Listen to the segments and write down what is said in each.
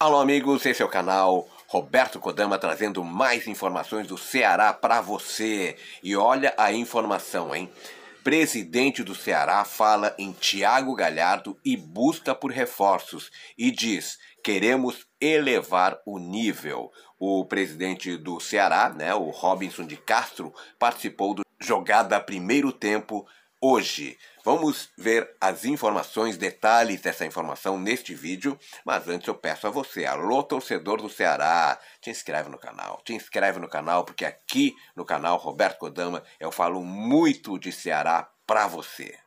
Alô, amigos, esse é o canal Roberto Kodama trazendo mais informações do Ceará para você. E olha a informação, hein? Presidente do Ceará fala em Tiago Galhardo e busca por reforços e diz: queremos elevar o nível. O presidente do Ceará, né, o Robinson de Castro, participou do jogada primeiro tempo hoje. Vamos ver as informações, detalhes dessa informação neste vídeo, mas antes eu peço a você, alô torcedor do Ceará, te inscreve no canal, te inscreve no canal, porque aqui no canal Roberto Kodama eu falo muito de Ceará para você.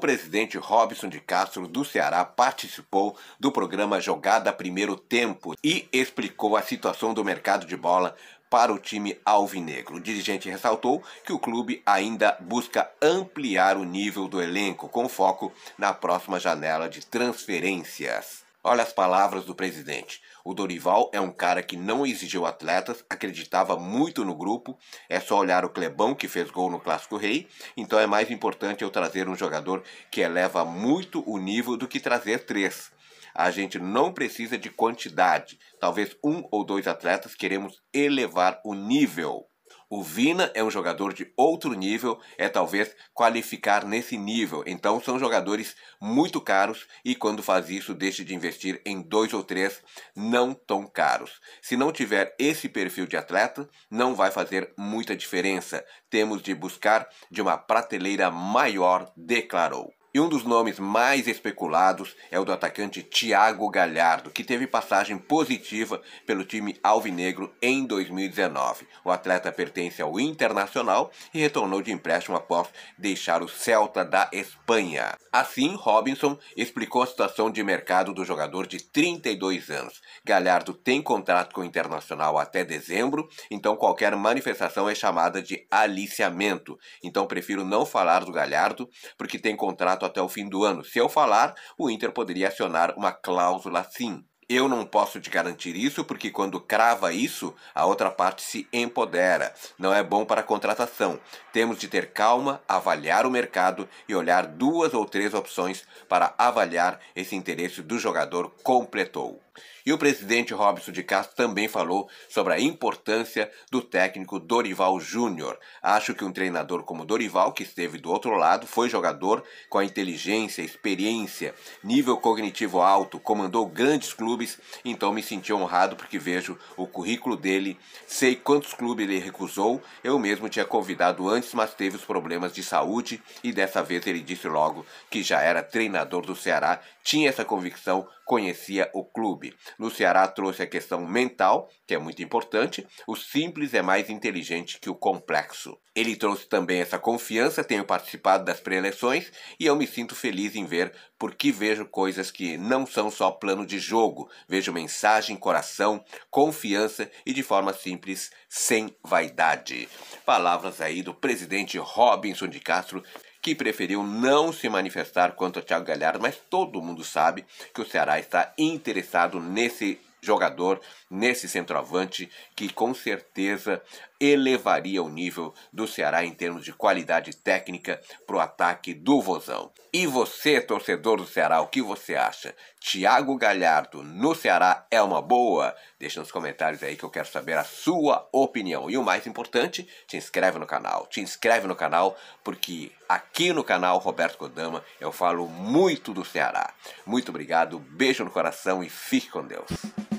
presidente Robson de Castro do Ceará participou do programa Jogada Primeiro Tempo e explicou a situação do mercado de bola para o time alvinegro. O dirigente ressaltou que o clube ainda busca ampliar o nível do elenco, com foco na próxima janela de transferências. Olha as palavras do presidente. O Dorival é um cara que não exigiu atletas, acreditava muito no grupo. É só olhar o Clebão que fez gol no Clássico Rei. Então é mais importante eu trazer um jogador que eleva muito o nível do que trazer três. A gente não precisa de quantidade. Talvez um ou dois atletas queremos elevar o nível. O Vina é um jogador de outro nível, é talvez qualificar nesse nível. Então são jogadores muito caros e quando faz isso deixa de investir em dois ou três não tão caros. Se não tiver esse perfil de atleta, não vai fazer muita diferença. Temos de buscar de uma prateleira maior, declarou. E um dos nomes mais especulados é o do atacante Thiago Galhardo, que teve passagem positiva pelo time alvinegro em 2019. O atleta pertence ao Internacional e retornou de empréstimo após deixar o Celta da Espanha. Assim, Robinson explicou a situação de mercado do jogador de 32 anos. Galhardo tem contrato com o Internacional até dezembro, então qualquer manifestação é chamada de aliciamento. Então prefiro não falar do Galhardo, porque tem contrato contrato até o fim do ano. Se eu falar, o Inter poderia acionar uma cláusula sim. Eu não posso te garantir isso porque quando crava isso, a outra parte se empodera. Não é bom para a contratação. Temos de ter calma, avaliar o mercado e olhar duas ou três opções para avaliar esse interesse do jogador, completou. E o presidente Robson de Castro também falou sobre a importância do técnico Dorival Júnior. Acho que um treinador como Dorival, que esteve do outro lado, foi jogador com a inteligência, experiência, nível cognitivo alto, comandou grandes clubes, então me senti honrado porque vejo o currículo dele, sei quantos clubes ele recusou, eu mesmo tinha convidado antes, mas teve os problemas de saúde e dessa vez ele disse logo que já era treinador do Ceará, tinha essa convicção, conhecia o clube. No Ceará trouxe a questão mental, que é muito importante. O simples é mais inteligente que o complexo. Ele trouxe também essa confiança, tenho participado das pré-eleições e eu me sinto feliz em ver porque vejo coisas que não são só plano de jogo, vejo mensagem, coração, confiança e de forma simples, sem vaidade. Palavras aí do presidente Robinson de Castro que preferiu não se manifestar quanto a Thiago Galhardo, mas todo mundo sabe que o Ceará está interessado nesse jogador, nesse centroavante, que com certeza elevaria o nível do Ceará em termos de qualidade técnica para o ataque do Vozão. E você, torcedor do Ceará, o que você acha? Tiago Galhardo no Ceará é uma boa? Deixa nos comentários aí que eu quero saber a sua opinião. E o mais importante, te inscreve no canal. Te inscreve no canal porque aqui no canal Roberto Godama eu falo muito do Ceará. Muito obrigado, beijo no coração e fique com Deus.